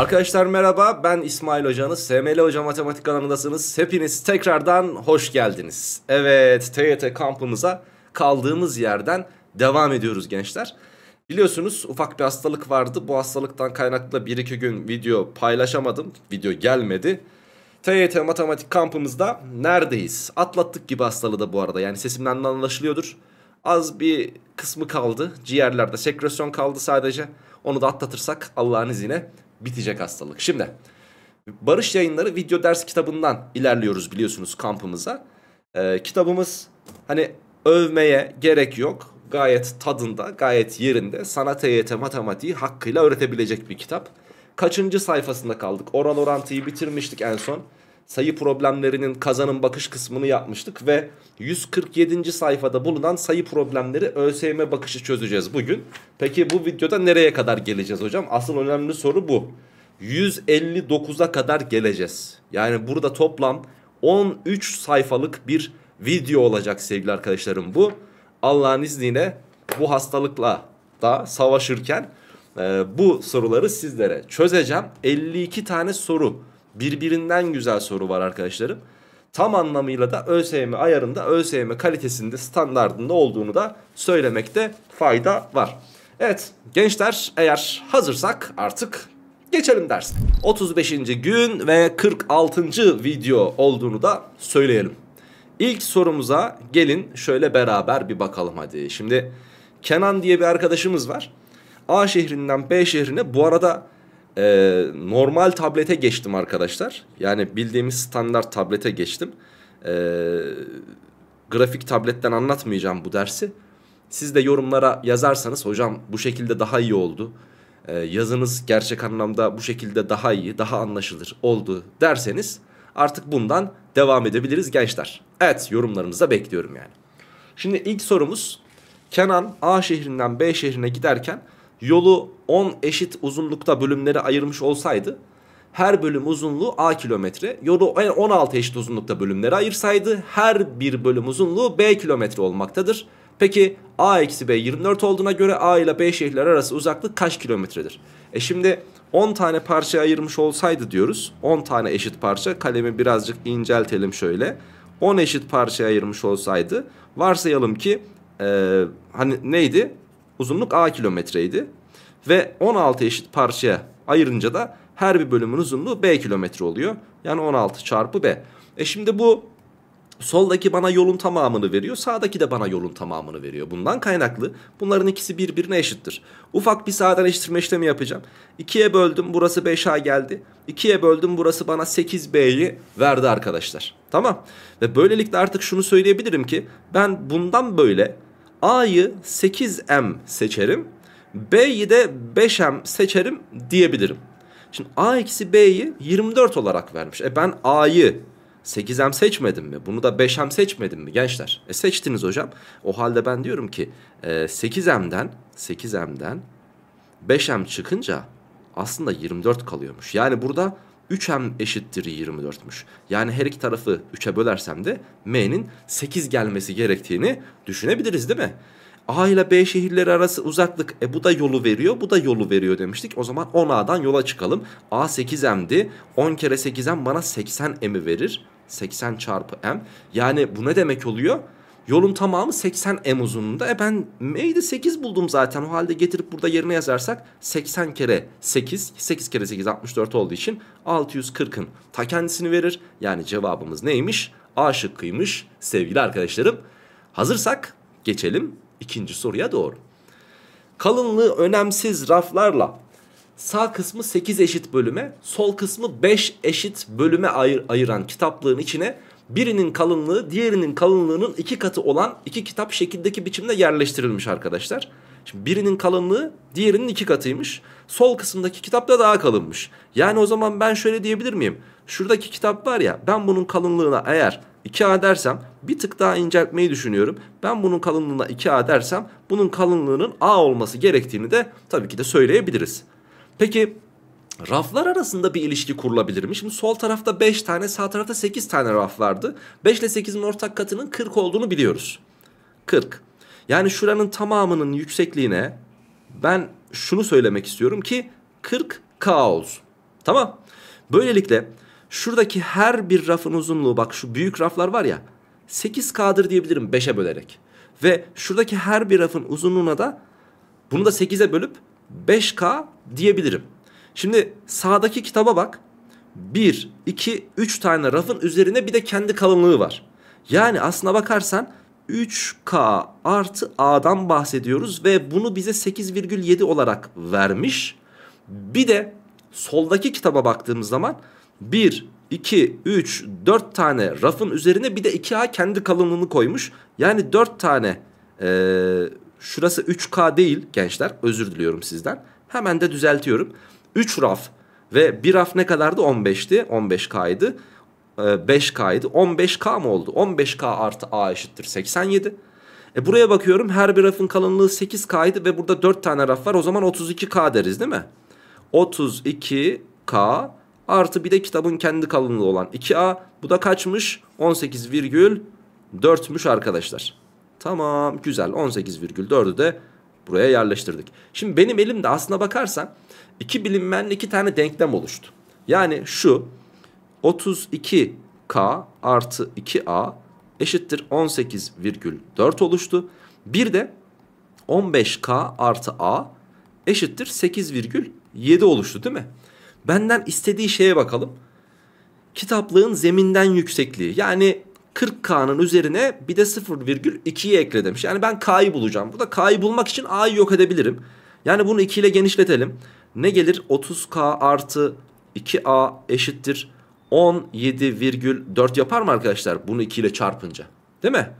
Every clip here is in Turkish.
Arkadaşlar merhaba ben İsmail Hoca'nız SML Hoca Matematik kanalındasınız. Hepiniz tekrardan hoş geldiniz. Evet TYT kampımıza kaldığımız yerden devam ediyoruz gençler. Biliyorsunuz ufak bir hastalık vardı. Bu hastalıktan kaynaklı 1-2 gün video paylaşamadım. Video gelmedi. TYT matematik kampımızda neredeyiz? Atlattık gibi hastalığı da bu arada. Yani sesimden anlaşılıyordur. Az bir kısmı kaldı. Ciğerlerde sekresyon kaldı sadece. Onu da atlatırsak Allah'ın izniyle bitecek hastalık. Şimdi Barış Yayınları video ders kitabından ilerliyoruz biliyorsunuz kampımıza. Ee, kitabımız hani övmeye gerek yok. Gayet tadında, gayet yerinde sanat EYT matematiği hakkıyla öğretebilecek bir kitap. Kaçıncı sayfasında kaldık? Oral orantıyı bitirmiştik en son sayı problemlerinin kazanın bakış kısmını yapmıştık ve 147. sayfada bulunan sayı problemleri ÖSYM bakışı çözeceğiz bugün. Peki bu videoda nereye kadar geleceğiz hocam? Asıl önemli soru bu. 159'a kadar geleceğiz. Yani burada toplam 13 sayfalık bir video olacak sevgili arkadaşlarım bu. Allah'ın izniyle bu hastalıkla da savaşırken e, bu soruları sizlere çözeceğim. 52 tane soru Birbirinden güzel soru var arkadaşlarım. Tam anlamıyla da ÖSYM ayarında, ÖSYM kalitesinde, standartında olduğunu da söylemekte fayda var. Evet gençler eğer hazırsak artık geçelim ders. 35. gün ve 46. video olduğunu da söyleyelim. İlk sorumuza gelin şöyle beraber bir bakalım hadi. Şimdi Kenan diye bir arkadaşımız var. A şehrinden B şehrine bu arada e, normal tablete geçtim arkadaşlar. Yani bildiğimiz standart tablete geçtim. E, grafik tabletten anlatmayacağım bu dersi. Siz de yorumlara yazarsanız hocam bu şekilde daha iyi oldu. E, yazınız gerçek anlamda bu şekilde daha iyi, daha anlaşılır oldu derseniz artık bundan devam edebiliriz gençler. Evet yorumlarınızı da bekliyorum yani. Şimdi ilk sorumuz Kenan A şehrinden B şehrine giderken yolu 10 eşit uzunlukta bölümlere ayırmış olsaydı her bölüm uzunluğu a kilometre. Yolu 16 eşit uzunlukta bölümlere ayırsaydı her bir bölüm uzunluğu b kilometre olmaktadır. Peki a eksi b 24 olduğuna göre a ile b şehirler arası uzaklık kaç kilometredir? E şimdi 10 tane parça ayırmış olsaydı diyoruz. 10 tane eşit parça kalemi birazcık inceltelim şöyle. 10 eşit parçaya ayırmış olsaydı varsayalım ki e, hani neydi? uzunluk A kilometreydi. Ve 16 eşit parçaya ayırınca da her bir bölümün uzunluğu B kilometre oluyor. Yani 16 çarpı B. E şimdi bu soldaki bana yolun tamamını veriyor. Sağdaki de bana yolun tamamını veriyor. Bundan kaynaklı bunların ikisi birbirine eşittir. Ufak bir sağdan eşittirme işlemi yapacağım. 2'ye böldüm burası 5A geldi. 2'ye böldüm burası bana 8B'yi verdi arkadaşlar. Tamam. Ve böylelikle artık şunu söyleyebilirim ki ben bundan böyle A'yı 8M seçerim. B'yi de 5M seçerim diyebilirim. Şimdi A eksi B'yi 24 olarak vermiş. E ben A'yı 8M seçmedim mi? Bunu da 5M seçmedim mi gençler? E seçtiniz hocam. O halde ben diyorum ki 8M'den 8M'den 5M çıkınca aslında 24 kalıyormuş. Yani burada 3m eşittir 24'müş. Yani her iki tarafı 3'e bölersem de m'nin 8 gelmesi gerektiğini düşünebiliriz değil mi? A ile B şehirleri arası uzaklık. E bu da yolu veriyor, bu da yolu veriyor demiştik. O zaman 10A'dan yola çıkalım. A 8M'di. 10 kere 8M bana 80M'i verir. 80 çarpı M. Yani bu ne demek oluyor? Yolun tamamı 80 m uzunluğunda. E ben m'yi 8 buldum zaten. O halde getirip burada yerine yazarsak 80 kere 8. 8 kere 8 64 olduğu için 640'ın ta kendisini verir. Yani cevabımız neymiş? A şıkkıymış sevgili arkadaşlarım. Hazırsak geçelim ikinci soruya doğru. Kalınlığı önemsiz raflarla sağ kısmı 8 eşit bölüme, sol kısmı 5 eşit bölüme ayır, ayıran kitaplığın içine birinin kalınlığı diğerinin kalınlığının iki katı olan iki kitap şekildeki biçimde yerleştirilmiş arkadaşlar. Şimdi birinin kalınlığı diğerinin iki katıymış. Sol kısımdaki kitap da daha kalınmış. Yani o zaman ben şöyle diyebilir miyim? Şuradaki kitap var ya ben bunun kalınlığına eğer 2A dersem bir tık daha inceltmeyi düşünüyorum. Ben bunun kalınlığına 2A dersem bunun kalınlığının A olması gerektiğini de tabii ki de söyleyebiliriz. Peki raflar arasında bir ilişki kurulabilir mi? Şimdi sol tarafta 5 tane sağ tarafta 8 tane raf vardı. 5 ile 8'in ortak katının 40 olduğunu biliyoruz. 40. Yani şuranın tamamının yüksekliğine ben şunu söylemek istiyorum ki 40K olsun. Tamam. Böylelikle şuradaki her bir rafın uzunluğu bak şu büyük raflar var ya 8K'dır diyebilirim 5'e bölerek. Ve şuradaki her bir rafın uzunluğuna da bunu da 8'e bölüp 5K diyebilirim. Şimdi sağdaki kitaba bak. 1, 2, 3 tane rafın üzerine bir de kendi kalınlığı var. Yani aslına bakarsan 3K artı A'dan bahsediyoruz ve bunu bize 8,7 olarak vermiş. Bir de soldaki kitaba baktığımız zaman 1, 2, 3, 4 tane rafın üzerine bir de 2A kendi kalınlığını koymuş. Yani 4 tane ee, şurası 3K değil gençler özür diliyorum sizden. Hemen de düzeltiyorum. 3 raf ve bir raf ne kadardı? 15'ti. 15K'ydı. 5K'ydı. 15K mı oldu? 15K artı A eşittir 87. E buraya bakıyorum her bir rafın kalınlığı 8K'ydı ve burada 4 tane raf var. O zaman 32K deriz değil mi? 32K artı bir de kitabın kendi kalınlığı olan 2A. Bu da kaçmış? 18,4'müş arkadaşlar. Tamam güzel 18,4'ü de buraya yerleştirdik. Şimdi benim elimde aslına bakarsan iki bilinmeyen iki tane denklem oluştu. Yani şu 32K artı 2A eşittir 18,4 oluştu. Bir de 15K artı A eşittir 8,7 oluştu değil mi? Benden istediği şeye bakalım. Kitaplığın zeminden yüksekliği yani 40K'nın üzerine bir de 0,2'yi ekle demiş. Yani ben K'yı bulacağım. Bu da K'yı bulmak için A'yı yok edebilirim. Yani bunu 2 ile genişletelim ne gelir? 30k artı 2a eşittir 17,4 yapar mı arkadaşlar? Bunu 2 ile çarpınca. Değil mi?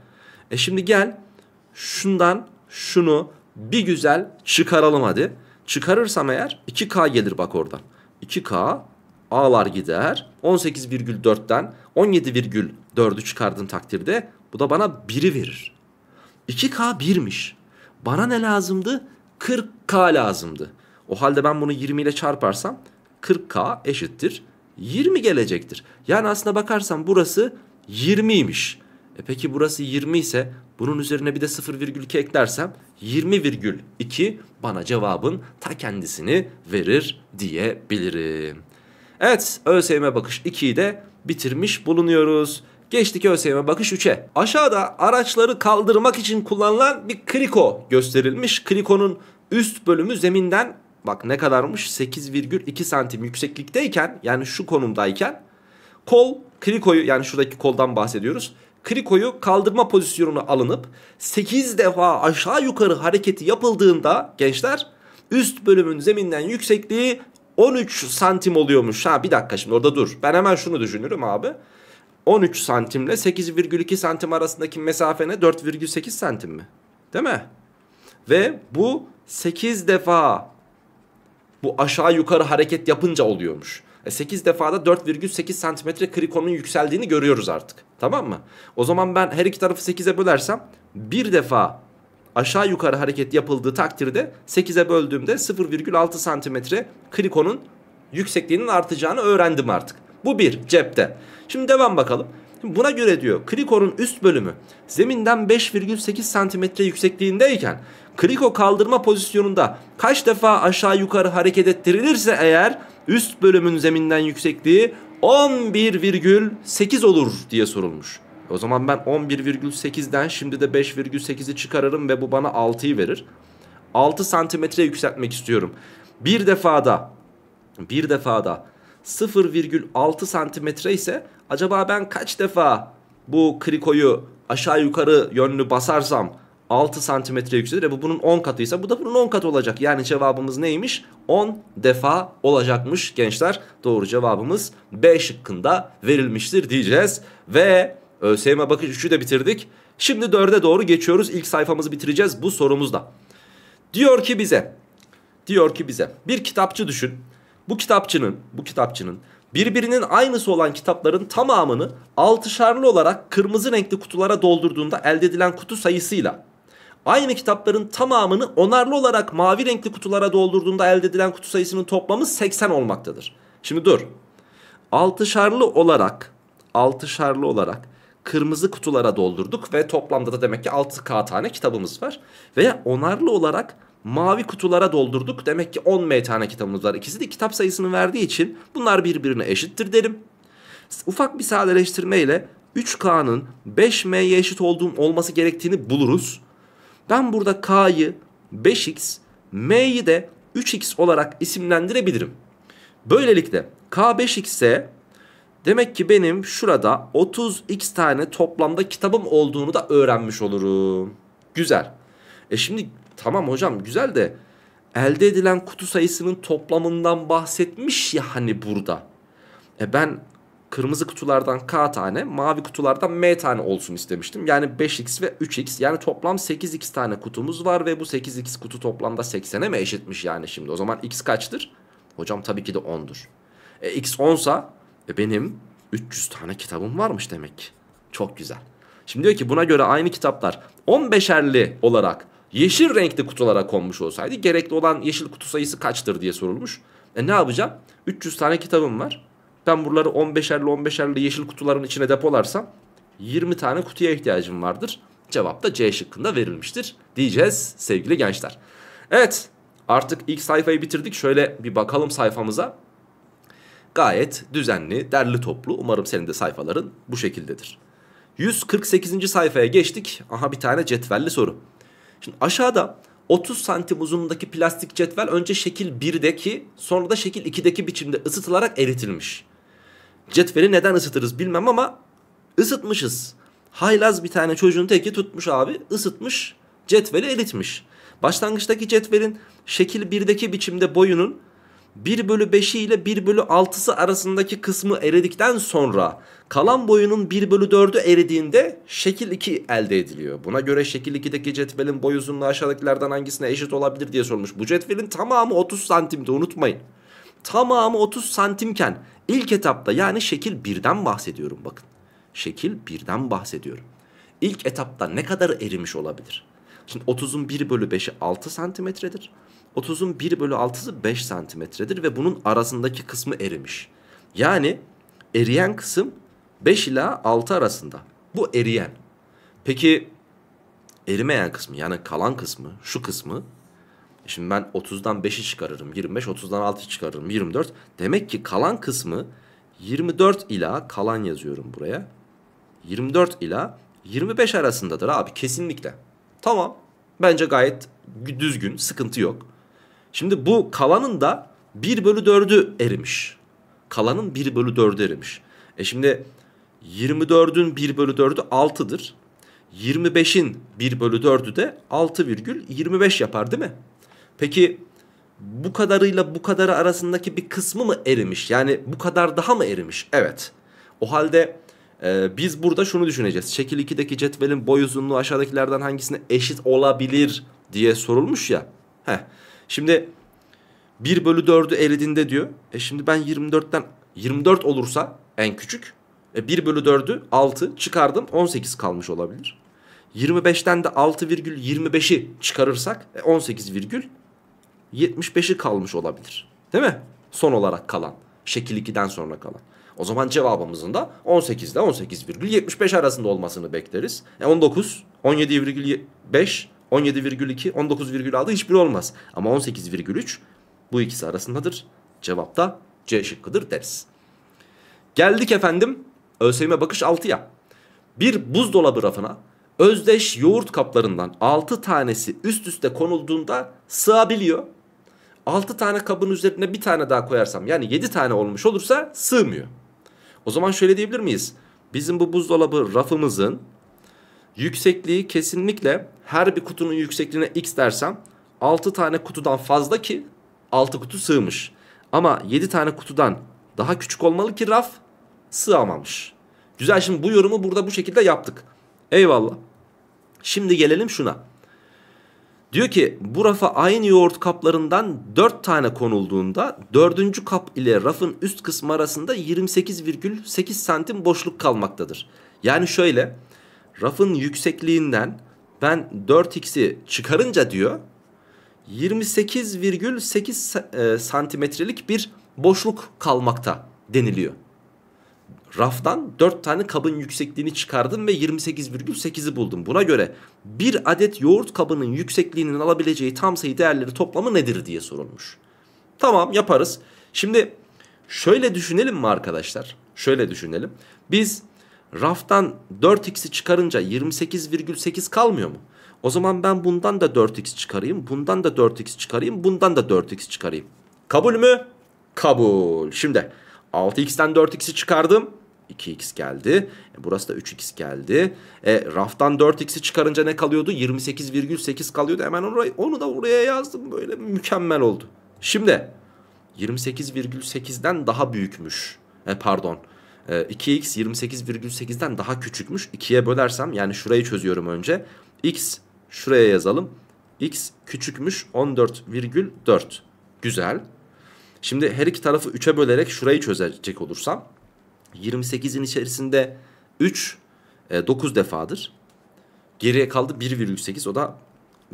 E şimdi gel şundan şunu bir güzel çıkaralım hadi. Çıkarırsam eğer 2K gelir bak oradan. 2K A'lar gider. 18,4'ten 17,4'ü çıkardığın takdirde bu da bana 1'i verir. 2K 1'miş. Bana ne lazımdı? 40K lazımdı. O halde ben bunu 20 ile çarparsam 40K eşittir 20 gelecektir. Yani aslında bakarsam burası 20'ymiş. E peki burası 20 ise bunun üzerine bir de 0,2 eklersem 20,2 bana cevabın ta kendisini verir diyebilirim. Evet ÖSYM bakış 2'yi de bitirmiş bulunuyoruz. Geçtik ÖSYM bakış 3'e. Aşağıda araçları kaldırmak için kullanılan bir kriko gösterilmiş. Krikonun üst bölümü zeminden Bak ne kadarmış? 8,2 santim yükseklikteyken yani şu konumdayken kol krikoyu yani şuradaki koldan bahsediyoruz. Krikoyu kaldırma pozisyonuna alınıp 8 defa aşağı yukarı hareketi yapıldığında gençler üst bölümün zeminden yüksekliği 13 santim oluyormuş. Ha bir dakika şimdi orada dur. Ben hemen şunu düşünürüm abi. 13 santimle 8,2 santim arasındaki mesafe ne? 4,8 santim mi? Değil mi? Ve bu 8 defa bu aşağı yukarı hareket yapınca oluyormuş. E 8 defada 4,8 santimetre krikonun yükseldiğini görüyoruz artık. Tamam mı? O zaman ben her iki tarafı 8'e bölersem bir defa aşağı yukarı hareket yapıldığı takdirde 8'e böldüğümde 0,6 santimetre krikonun yüksekliğinin artacağını öğrendim artık. Bu bir cepte. Şimdi devam bakalım. buna göre diyor Krikonun üst bölümü zeminden 5,8 santimetre yüksekliğindeyken Kriko kaldırma pozisyonunda kaç defa aşağı yukarı hareket ettirilirse eğer üst bölümün zeminden yüksekliği 11,8 olur diye sorulmuş. O zaman ben 11,8'den şimdi de 5,8'i çıkarırım ve bu bana 6'yı verir. 6 santimetre yükseltmek istiyorum. Bir defada bir defada 0,6 santimetre ise acaba ben kaç defa bu krikoyu aşağı yukarı yönlü basarsam 6 santimetre yükselir. E bu bunun 10 katıysa bu da bunun 10 katı olacak. Yani cevabımız neymiş? 10 defa olacakmış gençler. Doğru cevabımız B şıkkında verilmiştir diyeceğiz. Ve ÖSYM e, bakış 3'ü de bitirdik. Şimdi 4'e doğru geçiyoruz. İlk sayfamızı bitireceğiz bu sorumuzda. Diyor ki bize, diyor ki bize bir kitapçı düşün. Bu kitapçının, bu kitapçının birbirinin aynısı olan kitapların tamamını altışarlı olarak kırmızı renkli kutulara doldurduğunda elde edilen kutu sayısıyla aynı kitapların tamamını onarlı olarak mavi renkli kutulara doldurduğunda elde edilen kutu sayısının toplamı 80 olmaktadır. Şimdi dur. Altışarlı olarak altışarlı olarak kırmızı kutulara doldurduk ve toplamda da demek ki 6K tane kitabımız var. Ve onarlı olarak mavi kutulara doldurduk. Demek ki 10M tane kitabımız var. İkisi de kitap sayısını verdiği için bunlar birbirine eşittir derim. Ufak bir sadeleştirme ile 3K'nın 5M'ye eşit olduğum olması gerektiğini buluruz. Ben burada K'yı 5x, M'yi de 3x olarak isimlendirebilirim. Böylelikle K 5x ise demek ki benim şurada 30x tane toplamda kitabım olduğunu da öğrenmiş olurum. Güzel. E şimdi tamam hocam güzel de elde edilen kutu sayısının toplamından bahsetmiş ya hani burada. E ben kırmızı kutulardan K tane, mavi kutulardan M tane olsun istemiştim. Yani 5x ve 3x yani toplam 8x tane kutumuz var ve bu 8x kutu toplamda 80'e mi eşitmiş yani şimdi? O zaman x kaçtır? Hocam tabii ki de 10'dur. E, x 10'sa e, benim 300 tane kitabım varmış demek ki. Çok güzel. Şimdi diyor ki buna göre aynı kitaplar 15'erli olarak yeşil renkli kutulara konmuş olsaydı gerekli olan yeşil kutu sayısı kaçtır diye sorulmuş. E ne yapacağım? 300 tane kitabım var ben buraları 15'erli 15'erli yeşil kutuların içine depolarsam 20 tane kutuya ihtiyacım vardır. Cevap da C şıkkında verilmiştir diyeceğiz sevgili gençler. Evet artık ilk sayfayı bitirdik. Şöyle bir bakalım sayfamıza. Gayet düzenli, derli toplu. Umarım senin de sayfaların bu şekildedir. 148. sayfaya geçtik. Aha bir tane cetvelli soru. Şimdi aşağıda 30 santim uzunluğundaki plastik cetvel önce şekil 1'deki sonra da şekil 2'deki biçimde ısıtılarak eritilmiş. Cetveli neden ısıtırız bilmem ama ısıtmışız. Haylaz bir tane çocuğun teki tutmuş abi ısıtmış cetveli eritmiş. Başlangıçtaki cetvelin şekil 1'deki biçimde boyunun 1 bölü 5'i ile 1 bölü 6'sı arasındaki kısmı eridikten sonra kalan boyunun 1 bölü 4'ü eridiğinde şekil 2 elde ediliyor. Buna göre şekil 2'deki cetvelin boy uzunluğu aşağıdakilerden hangisine eşit olabilir diye sormuş. Bu cetvelin tamamı 30 santimdi unutmayın tamamı 30 santimken ilk etapta yani şekil birden bahsediyorum bakın. Şekil birden bahsediyorum. İlk etapta ne kadar erimiş olabilir? Şimdi 30'un 1 bölü 5'i 6 santimetredir. 30'un 1 bölü 6'sı 5 santimetredir ve bunun arasındaki kısmı erimiş. Yani eriyen kısım 5 ila 6 arasında. Bu eriyen. Peki erimeyen kısmı yani kalan kısmı şu kısmı Şimdi ben 30'dan 5'i çıkarırım 25, 30'dan 6'yı çıkarırım 24. Demek ki kalan kısmı 24 ila kalan yazıyorum buraya. 24 ila 25 arasındadır abi kesinlikle. Tamam bence gayet düzgün sıkıntı yok. Şimdi bu kalanın da 1 bölü 4'ü erimiş. Kalanın 1 bölü 4'ü erimiş. E şimdi 24'ün 1 bölü 4'ü 6'dır. 25'in 1 bölü 4'ü de 6,25 yapar değil mi? Peki bu kadarıyla bu kadarı arasındaki bir kısmı mı erimiş? Yani bu kadar daha mı erimiş? Evet. O halde e, biz burada şunu düşüneceğiz. Şekil 2'deki cetvelin boy uzunluğu aşağıdakilerden hangisine eşit olabilir diye sorulmuş ya. Heh. Şimdi 1 bölü 4'ü eridiğinde diyor. E şimdi ben 24'ten 24 olursa en küçük. E 1 bölü 4'ü 6 çıkardım 18 kalmış olabilir. 25'ten de 6,25'i çıkarırsak 18,25 e, 75'i kalmış olabilir. Değil mi? Son olarak kalan. Şekil 2'den sonra kalan. O zaman cevabımızın da 18 ile 18,75 arasında olmasını bekleriz. E 19, 17,5, 17,2, 19,6 hiçbir olmaz. Ama 18,3 bu ikisi arasındadır. Cevap da C şıkkıdır deriz. Geldik efendim ÖSYM bakış 6'ya. Bir buzdolabı rafına özdeş yoğurt kaplarından 6 tanesi üst üste konulduğunda sığabiliyor. 6 tane kabın üzerine bir tane daha koyarsam yani 7 tane olmuş olursa sığmıyor. O zaman şöyle diyebilir miyiz? Bizim bu buzdolabı rafımızın yüksekliği kesinlikle her bir kutunun yüksekliğine x dersem 6 tane kutudan fazla ki 6 kutu sığmış. Ama 7 tane kutudan daha küçük olmalı ki raf sığamamış. Güzel şimdi bu yorumu burada bu şekilde yaptık. Eyvallah. Şimdi gelelim şuna. Diyor ki bu rafa aynı yoğurt kaplarından 4 tane konulduğunda 4. kap ile rafın üst kısmı arasında 28,8 santim boşluk kalmaktadır. Yani şöyle rafın yüksekliğinden ben 4x'i çıkarınca diyor 28,8 e, santimetrelik bir boşluk kalmakta deniliyor raftan 4 tane kabın yüksekliğini çıkardım ve 28,8'i buldum. Buna göre bir adet yoğurt kabının yüksekliğinin alabileceği tam sayı değerleri toplamı nedir diye sorulmuş. Tamam yaparız. Şimdi şöyle düşünelim mi arkadaşlar? Şöyle düşünelim. Biz raftan 4x'i çıkarınca 28,8 kalmıyor mu? O zaman ben bundan da 4x çıkarayım, bundan da 4x çıkarayım, bundan da 4x çıkarayım. Kabul mü? Kabul. Şimdi 6x'ten 4x'i çıkardım. 2x geldi. E, burası da 3x geldi. E, raftan 4x'i çıkarınca ne kalıyordu? 28,8 kalıyordu. Hemen orayı, onu da oraya yazdım. Böyle mükemmel oldu. Şimdi 28,8'den daha büyükmüş. E, pardon. E, 2x 28,8'den daha küçükmüş. 2'ye bölersem yani şurayı çözüyorum önce. x şuraya yazalım. x küçükmüş 14,4. Güzel. Şimdi her iki tarafı 3'e bölerek şurayı çözecek olursam 28'in içerisinde 3 e, 9 defadır. Geriye kaldı 1,8 o da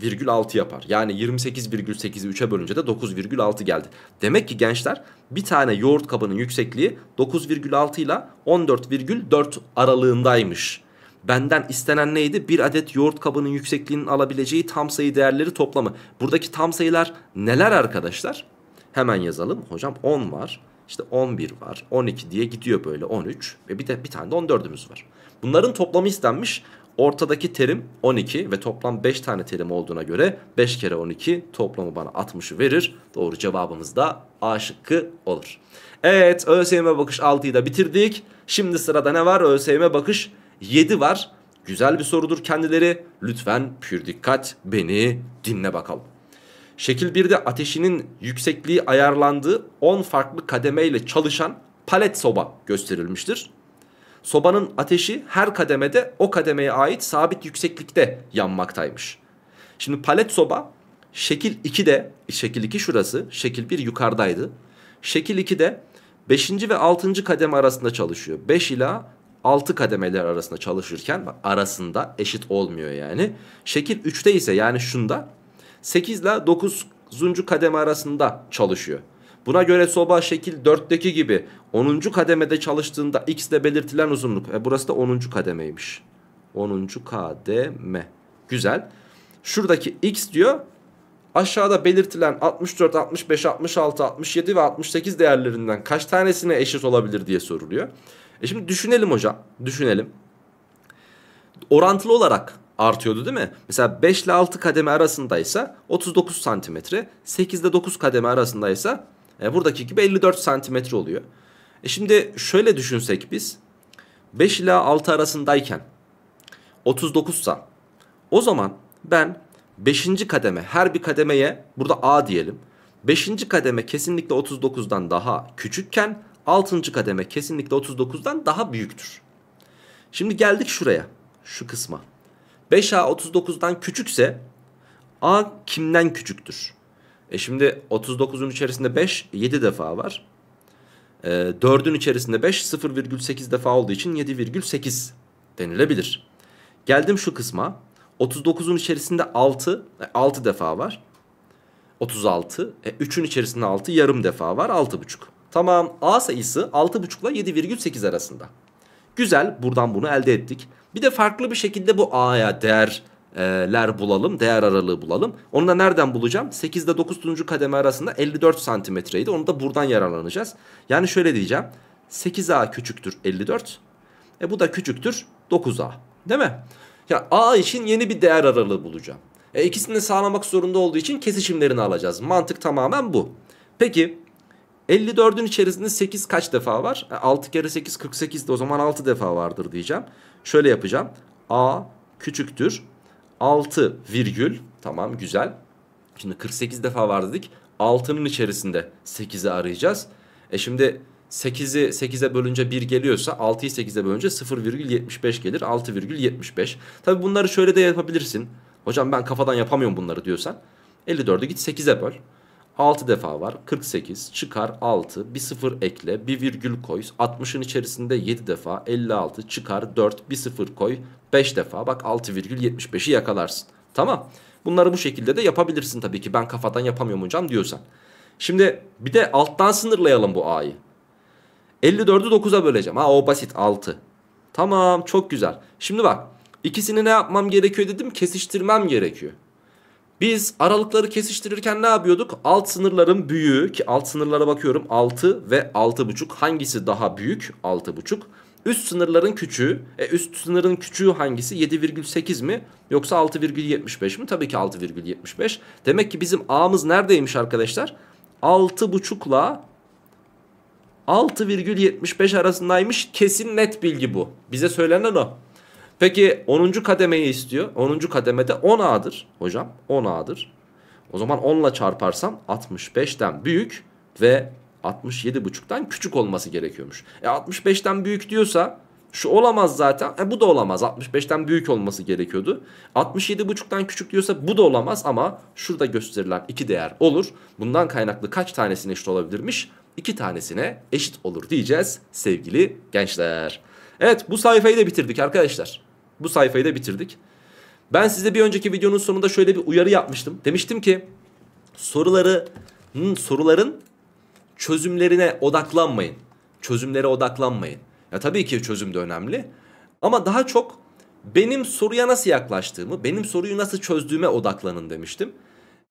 virgül 6 yapar. Yani 28,8'i 3'e bölünce de 9,6 geldi. Demek ki gençler bir tane yoğurt kabının yüksekliği 9,6 ile 14,4 aralığındaymış. Benden istenen neydi? Bir adet yoğurt kabının yüksekliğinin alabileceği tam sayı değerleri toplamı. Buradaki tam sayılar neler arkadaşlar? Hemen yazalım. Hocam 10 var işte 11 var 12 diye gidiyor böyle 13 ve bir de bir tane de 14'ümüz var. Bunların toplamı istenmiş ortadaki terim 12 ve toplam 5 tane terim olduğuna göre 5 kere 12 toplamı bana 60'ı verir. Doğru cevabımız da A şıkkı olur. Evet ÖSYM bakış 6'yı da bitirdik. Şimdi sırada ne var? ÖSYM bakış 7 var. Güzel bir sorudur kendileri. Lütfen pür dikkat beni dinle bakalım. Şekil 1'de ateşinin yüksekliği ayarlandığı 10 farklı kademeyle çalışan palet soba gösterilmiştir. Sobanın ateşi her kademede o kademeye ait sabit yükseklikte yanmaktaymış. Şimdi palet soba şekil 2'de, şekil 2 şurası, şekil 1 yukarıdaydı. Şekil 2'de 5. ve 6. kademe arasında çalışıyor. 5 ila 6 kademeler arasında çalışırken arasında eşit olmuyor yani. Şekil 3'te ise yani şunda 8 ile 9. kademe arasında çalışıyor. Buna göre soba şekil 4'teki gibi 10. kademede çalıştığında x ile belirtilen uzunluk. E burası da 10. kademeymiş. 10. kademe. Güzel. Şuradaki x diyor aşağıda belirtilen 64, 65, 66, 67 ve 68 değerlerinden kaç tanesine eşit olabilir diye soruluyor. E şimdi düşünelim hocam, düşünelim. Orantılı olarak artıyordu değil mi? Mesela 5 ile 6 kademe arasındaysa 39 santimetre, 8 ile 9 kademe arasındaysa e, buradaki gibi 54 santimetre oluyor. E şimdi şöyle düşünsek biz 5 ile 6 arasındayken 39 sa o zaman ben 5. kademe her bir kademeye burada A diyelim. 5. kademe kesinlikle 39'dan daha küçükken 6. kademe kesinlikle 39'dan daha büyüktür. Şimdi geldik şuraya şu kısma. 5A 39'dan küçükse A kimden küçüktür? E şimdi 39'un içerisinde 5 7 defa var. E, 4'ün içerisinde 5 0,8 defa olduğu için 7,8 denilebilir. Geldim şu kısma. 39'un içerisinde 6 6 e, defa var. 36. E, 3'ün içerisinde 6 yarım defa var. 6,5. Tamam A sayısı 6,5 ile 7,8 arasında. Güzel buradan bunu elde ettik. Bir de farklı bir şekilde bu A'ya değerler bulalım. Değer aralığı bulalım. Onu da nereden bulacağım? 8 ile 9. kademe arasında 54 santimetreydi. Onu da buradan yararlanacağız. Yani şöyle diyeceğim. 8A küçüktür 54. E bu da küçüktür 9A. Değil mi? Ya A için yeni bir değer aralığı bulacağım. E ikisini de sağlamak zorunda olduğu için kesişimlerini alacağız. Mantık tamamen bu. Peki 54'ün içerisinde 8 kaç defa var? E, 6 kere 8 48 de o zaman 6 defa vardır diyeceğim. Şöyle yapacağım. A küçüktür 6 virgül tamam güzel. Şimdi 48 defa var dedik. 6'nın içerisinde 8'i arayacağız. E şimdi 8'i 8'e bölünce 1 geliyorsa 6'yı 8'e bölünce 0,75 gelir. 6,75. Tabi bunları şöyle de yapabilirsin. Hocam ben kafadan yapamıyorum bunları diyorsan. 54'ü git 8'e böl. 6 defa var. 48 çıkar 6 bir sıfır ekle bir virgül koy. 60'ın içerisinde 7 defa 56 çıkar 4 bir sıfır koy 5 defa bak 6,75'i yakalarsın. Tamam bunları bu şekilde de yapabilirsin tabii ki ben kafadan yapamıyorum hocam diyorsan. Şimdi bir de alttan sınırlayalım bu a'yı. 54'ü 9'a böleceğim ha o basit 6. Tamam çok güzel. Şimdi bak ikisini ne yapmam gerekiyor dedim kesiştirmem gerekiyor. Biz aralıkları kesiştirirken ne yapıyorduk? Alt sınırların büyüğü ki alt sınırlara bakıyorum 6 ve 6,5 hangisi daha büyük? 6,5. Üst sınırların küçüğü. E üst sınırın küçüğü hangisi? 7,8 mi? Yoksa 6,75 mi? Tabii ki 6,75. Demek ki bizim A'mız neredeymiş arkadaşlar? 6,5'la 6,75 arasındaymış. Kesin net bilgi bu. Bize söylenen o. Peki 10. kademeyi istiyor. 10. kademede 10 A'dır hocam. 10 A'dır. O zaman 10 ile çarparsam 65'ten büyük ve 67,5'tan küçük olması gerekiyormuş. E 65'ten büyük diyorsa şu olamaz zaten. E bu da olamaz. 65'ten büyük olması gerekiyordu. 67,5'tan küçük diyorsa bu da olamaz ama şurada gösterilen iki değer olur. Bundan kaynaklı kaç tanesine eşit olabilirmiş? İki tanesine eşit olur diyeceğiz sevgili gençler. Evet bu sayfayı da bitirdik arkadaşlar. Bu sayfayı da bitirdik. Ben size bir önceki videonun sonunda şöyle bir uyarı yapmıştım. Demiştim ki soruları soruların çözümlerine odaklanmayın. Çözümlere odaklanmayın. Ya tabii ki çözüm de önemli. Ama daha çok benim soruya nasıl yaklaştığımı, benim soruyu nasıl çözdüğüme odaklanın demiştim.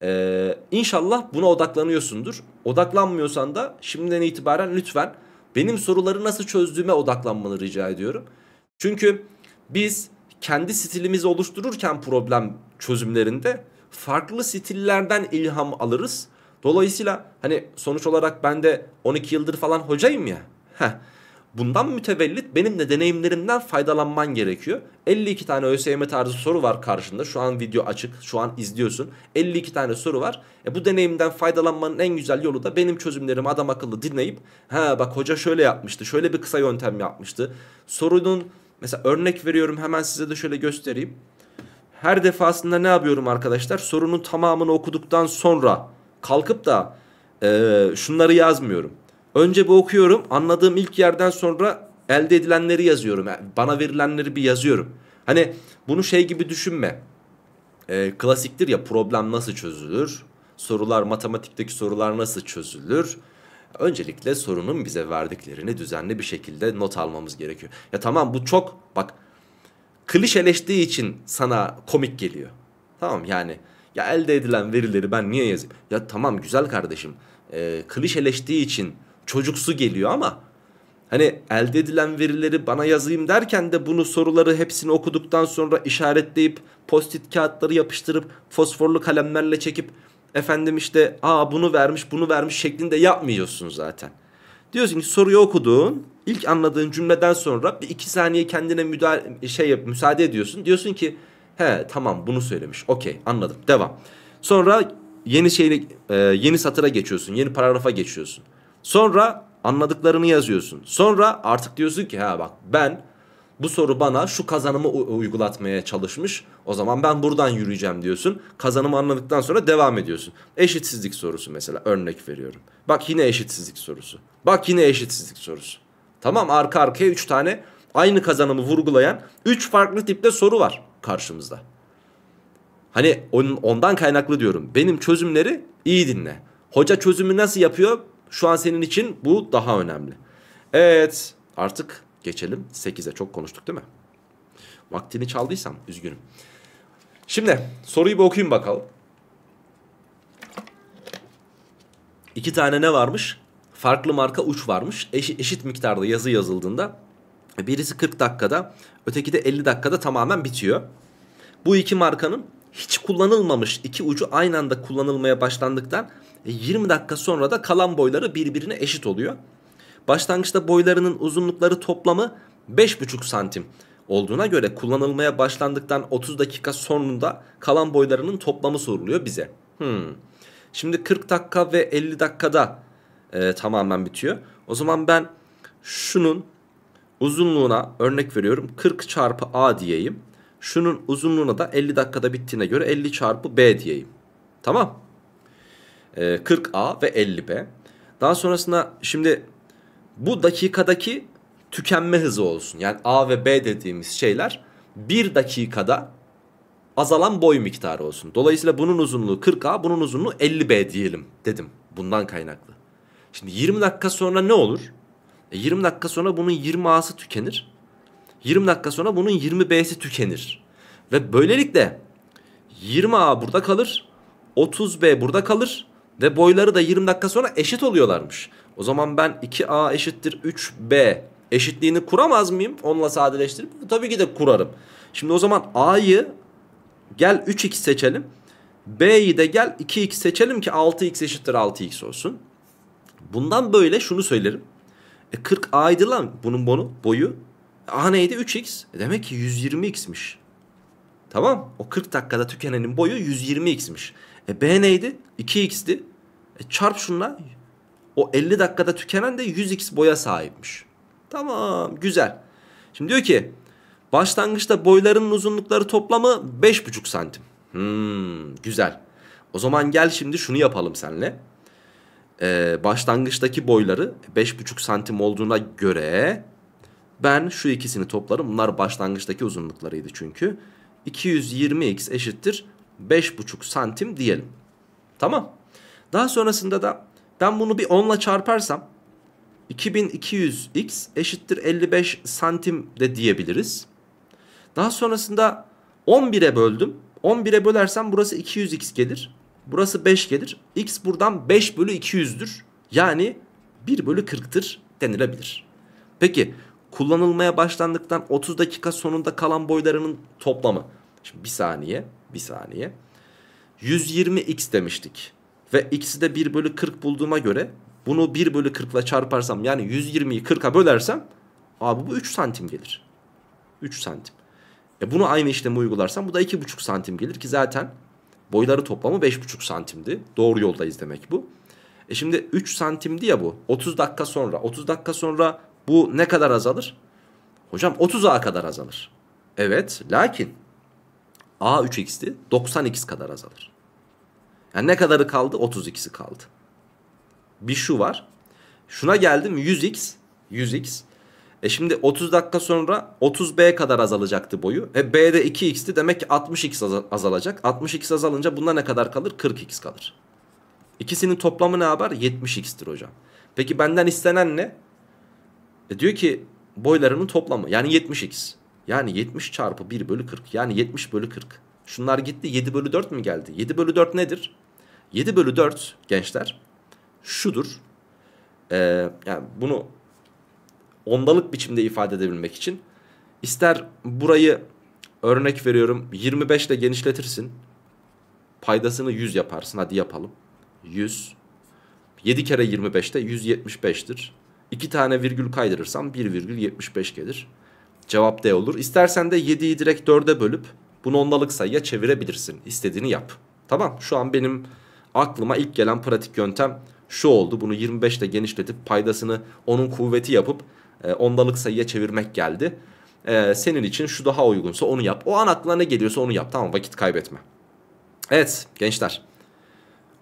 Ee, inşallah buna odaklanıyorsundur. Odaklanmıyorsan da şimdiden itibaren lütfen benim soruları nasıl çözdüğüme odaklanmanı rica ediyorum. Çünkü biz kendi stilimizi oluştururken problem çözümlerinde farklı stillerden ilham alırız. Dolayısıyla hani sonuç olarak ben de 12 yıldır falan hocayım ya. Heh, bundan mütevellit benim de deneyimlerimden faydalanman gerekiyor. 52 tane ÖSYM tarzı soru var karşında. Şu an video açık. Şu an izliyorsun. 52 tane soru var. E bu deneyimden faydalanmanın en güzel yolu da benim çözümlerimi adam akıllı dinleyip ha bak hoca şöyle yapmıştı. Şöyle bir kısa yöntem yapmıştı. Sorunun Mesela örnek veriyorum hemen size de şöyle göstereyim. Her defasında ne yapıyorum arkadaşlar? Sorunun tamamını okuduktan sonra kalkıp da e, şunları yazmıyorum. Önce bu okuyorum. Anladığım ilk yerden sonra elde edilenleri yazıyorum. Yani bana verilenleri bir yazıyorum. Hani bunu şey gibi düşünme. E, klasiktir ya problem nasıl çözülür? Sorular matematikteki sorular nasıl çözülür? Öncelikle sorunun bize verdiklerini düzenli bir şekilde not almamız gerekiyor. Ya tamam bu çok bak klişeleştiği için sana komik geliyor. Tamam yani ya elde edilen verileri ben niye yazayım? Ya tamam güzel kardeşim e, klişeleştiği için çocuksu geliyor ama hani elde edilen verileri bana yazayım derken de bunu soruları hepsini okuduktan sonra işaretleyip postit kağıtları yapıştırıp fosforlu kalemlerle çekip efendim işte aa bunu vermiş bunu vermiş şeklinde yapmıyorsun zaten. Diyorsun ki soruyu okuduğun ilk anladığın cümleden sonra bir iki saniye kendine müdahale, şey yap, müsaade ediyorsun. Diyorsun ki he tamam bunu söylemiş okey anladım devam. Sonra yeni şeyle e, yeni satıra geçiyorsun yeni paragrafa geçiyorsun. Sonra anladıklarını yazıyorsun. Sonra artık diyorsun ki ha bak ben bu soru bana şu kazanımı uygulatmaya çalışmış. O zaman ben buradan yürüyeceğim diyorsun. Kazanımı anladıktan sonra devam ediyorsun. Eşitsizlik sorusu mesela örnek veriyorum. Bak yine eşitsizlik sorusu. Bak yine eşitsizlik sorusu. Tamam arka arkaya 3 tane aynı kazanımı vurgulayan 3 farklı tipte soru var karşımızda. Hani on, ondan kaynaklı diyorum. Benim çözümleri iyi dinle. Hoca çözümü nasıl yapıyor? Şu an senin için bu daha önemli. Evet artık Geçelim 8'e. Çok konuştuk değil mi? Vaktini çaldıysam üzgünüm. Şimdi soruyu bir okuyayım bakalım. İki tane ne varmış? Farklı marka uç varmış. Eşit, eşit miktarda yazı yazıldığında birisi 40 dakikada öteki de 50 dakikada tamamen bitiyor. Bu iki markanın hiç kullanılmamış iki ucu aynı anda kullanılmaya başlandıktan 20 e, dakika sonra da kalan boyları birbirine eşit oluyor. Başlangıçta boylarının uzunlukları toplamı 5,5 santim olduğuna göre kullanılmaya başlandıktan 30 dakika sonunda kalan boylarının toplamı soruluyor bize. Hmm. Şimdi 40 dakika ve 50 dakikada e, tamamen bitiyor. O zaman ben şunun uzunluğuna örnek veriyorum 40 çarpı A diyeyim. Şunun uzunluğuna da 50 dakikada bittiğine göre 50 çarpı B diyeyim. Tamam. E, 40A ve 50B. Daha sonrasında şimdi bu dakikadaki tükenme hızı olsun. Yani A ve B dediğimiz şeyler bir dakikada azalan boy miktarı olsun. Dolayısıyla bunun uzunluğu 40A, bunun uzunluğu 50B diyelim dedim. Bundan kaynaklı. Şimdi 20 dakika sonra ne olur? E 20 dakika sonra bunun 20A'sı tükenir. 20 dakika sonra bunun 20B'si tükenir. Ve böylelikle 20A burada kalır, 30B burada kalır ve boyları da 20 dakika sonra eşit oluyorlarmış. O zaman ben 2A eşittir 3B eşitliğini kuramaz mıyım? Onunla sadeleştirip tabii ki de kurarım. Şimdi o zaman A'yı gel 3x seçelim. B'yi de gel 2x seçelim ki 6x eşittir 6x olsun. Bundan böyle şunu söylerim. E 40A'ydı lan bunun bonu, boyu. A neydi? 3x. E demek ki 120x'miş. Tamam. O 40 dakikada tükenenin boyu 120x'miş. E B neydi? 2 xdi E çarp şunla o 50 dakikada tükenen de 100x boya sahipmiş. Tamam güzel. Şimdi diyor ki başlangıçta boylarının uzunlukları toplamı 5,5 santim. Hmm, güzel. O zaman gel şimdi şunu yapalım seninle. Ee, başlangıçtaki boyları 5,5 santim olduğuna göre ben şu ikisini toplarım. Bunlar başlangıçtaki uzunluklarıydı çünkü. 220x eşittir 5,5 santim diyelim. Tamam. Daha sonrasında da ben bunu bir 10 ile çarparsam 2200x eşittir 55 santim de diyebiliriz. Daha sonrasında 11'e böldüm. 11'e bölersem burası 200x gelir. Burası 5 gelir. X buradan 5 bölü 200'dür. Yani 1 bölü 40'tır denilebilir. Peki kullanılmaya başlandıktan 30 dakika sonunda kalan boylarının toplamı. Şimdi bir saniye, bir saniye. 120x demiştik. Ve x'i de 1 bölü 40 bulduğuma göre bunu 1 bölü 40 ile çarparsam yani 120'yi 40'a bölersem abi bu 3 santim gelir. 3 santim. E bunu aynı işlemi uygularsam bu da 2,5 santim gelir ki zaten boyları toplamı 5,5 santimdi. Doğru yoldayız demek bu. E şimdi 3 santimdi ya bu. 30 dakika sonra. 30 dakika sonra bu ne kadar azalır? Hocam 30'a kadar azalır. Evet lakin A3x'ti 90x kadar azalır. Yani ne kadarı kaldı? 32'si kaldı. Bir şu var. Şuna geldim 100x. 100x. E şimdi 30 dakika sonra 30B kadar azalacaktı boyu. E B'de 2x'ti demek ki 60x azalacak. 60x azalınca bunda ne kadar kalır? 40x kalır. İkisinin toplamı ne haber? 70x'tir hocam. Peki benden istenen ne? E diyor ki boylarının toplamı yani 70x. Yani 70 çarpı 1 bölü 40 yani 70 bölü 40. Şunlar gitti 7 bölü 4 mü geldi? 7 bölü 4 nedir? 7 bölü 4 gençler şudur. Ee, yani bunu ondalık biçimde ifade edebilmek için ister burayı örnek veriyorum 25 ile genişletirsin. Paydasını 100 yaparsın hadi yapalım. 100. 7 kere 25'te 175'tir. 2 tane virgül kaydırırsam 1,75 gelir. Cevap D olur. İstersen de 7'yi direkt 4'e bölüp bunu ondalık sayıya çevirebilirsin. İstediğini yap. Tamam şu an benim aklıma ilk gelen pratik yöntem şu oldu. Bunu 25 ile genişletip paydasını onun kuvveti yapıp e, ondalık sayıya çevirmek geldi. E, senin için şu daha uygunsa onu yap. O an aklına ne geliyorsa onu yap. Tamam vakit kaybetme. Evet gençler.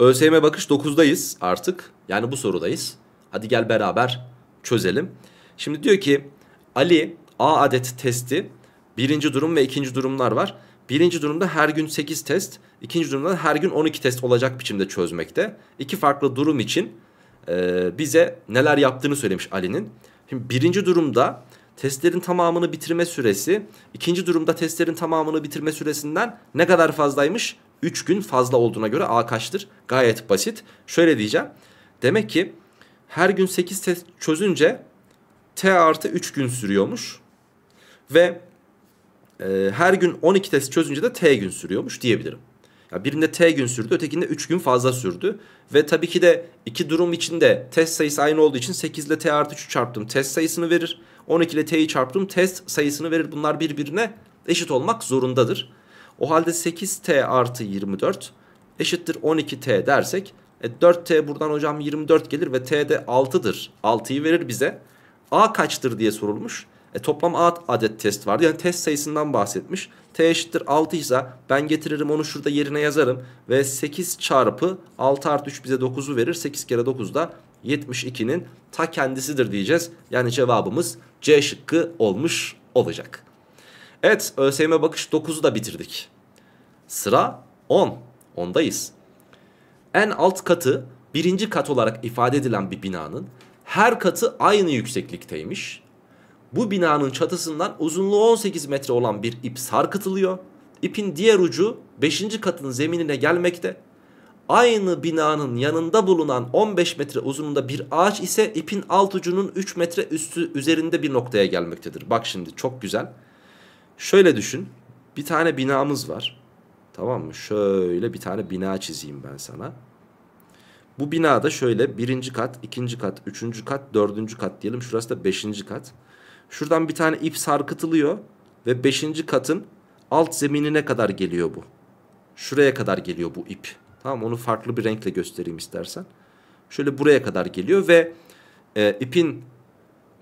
ÖSYM bakış 9'dayız artık. Yani bu sorudayız. Hadi gel beraber çözelim. Şimdi diyor ki Ali A adet testi birinci durum ve ikinci durumlar var. Birinci durumda her gün 8 test, ikinci durumda her gün 12 test olacak biçimde çözmekte. İki farklı durum için e, bize neler yaptığını söylemiş Ali'nin. Şimdi birinci durumda testlerin tamamını bitirme süresi, ikinci durumda testlerin tamamını bitirme süresinden ne kadar fazlaymış? 3 gün fazla olduğuna göre A kaçtır? Gayet basit. Şöyle diyeceğim. Demek ki her gün 8 test çözünce T artı 3 gün sürüyormuş. Ve e, her gün 12 test çözünce de T gün sürüyormuş diyebilirim. Ya birinde T gün sürdü ötekinde 3 gün fazla sürdü. Ve tabii ki de iki durum içinde test sayısı aynı olduğu için 8 ile T artı 3 çarptım test sayısını verir. 12 ile T'yi çarptım test sayısını verir. Bunlar birbirine eşit olmak zorundadır. O halde 8T artı 24 eşittir 12T dersek e 4T buradan hocam 24 gelir ve T de 6'dır. 6'yı verir bize. A kaçtır diye sorulmuş. E, toplam A adet test vardı. Yani test sayısından bahsetmiş. T eşittir 6 ise ben getiririm onu şurada yerine yazarım. Ve 8 çarpı 6 artı 3 bize 9'u verir. 8 kere 9 da 72'nin ta kendisidir diyeceğiz. Yani cevabımız C şıkkı olmuş olacak. Evet ÖSYM bakış 9'u da bitirdik. Sıra 10. 10'dayız. En alt katı birinci kat olarak ifade edilen bir binanın her katı aynı yükseklikteymiş bu binanın çatısından uzunluğu 18 metre olan bir ip sarkıtılıyor. İpin diğer ucu 5. katın zeminine gelmekte. Aynı binanın yanında bulunan 15 metre uzunluğunda bir ağaç ise ipin alt ucunun 3 metre üstü üzerinde bir noktaya gelmektedir. Bak şimdi çok güzel. Şöyle düşün. Bir tane binamız var. Tamam mı? Şöyle bir tane bina çizeyim ben sana. Bu binada şöyle birinci kat, ikinci kat, üçüncü kat, dördüncü kat diyelim. Şurası da beşinci kat. Şuradan bir tane ip sarkıtılıyor ve 5. katın alt zeminine kadar geliyor bu. Şuraya kadar geliyor bu ip. Tamam onu farklı bir renkle göstereyim istersen. Şöyle buraya kadar geliyor ve e, ipin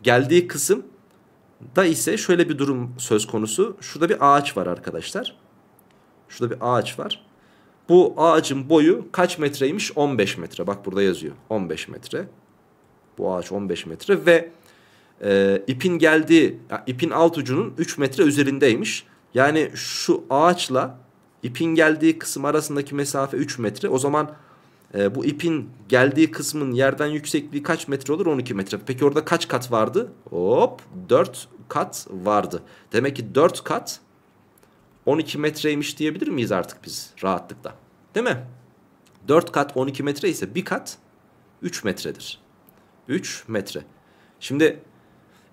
geldiği kısım da ise şöyle bir durum söz konusu. Şurada bir ağaç var arkadaşlar. Şurada bir ağaç var. Bu ağacın boyu kaç metreymiş? 15 metre. Bak burada yazıyor. 15 metre. Bu ağaç 15 metre ve e, ipin geldiği, ipin alt ucunun 3 metre üzerindeymiş. Yani şu ağaçla ipin geldiği kısım arasındaki mesafe 3 metre. O zaman e, bu ipin geldiği kısmın yerden yüksekliği kaç metre olur? 12 metre. Peki orada kaç kat vardı? Hop 4 kat vardı. Demek ki 4 kat 12 metreymiş diyebilir miyiz artık biz rahatlıkla? Değil mi? 4 kat 12 metre ise bir kat 3 metredir. 3 metre. Şimdi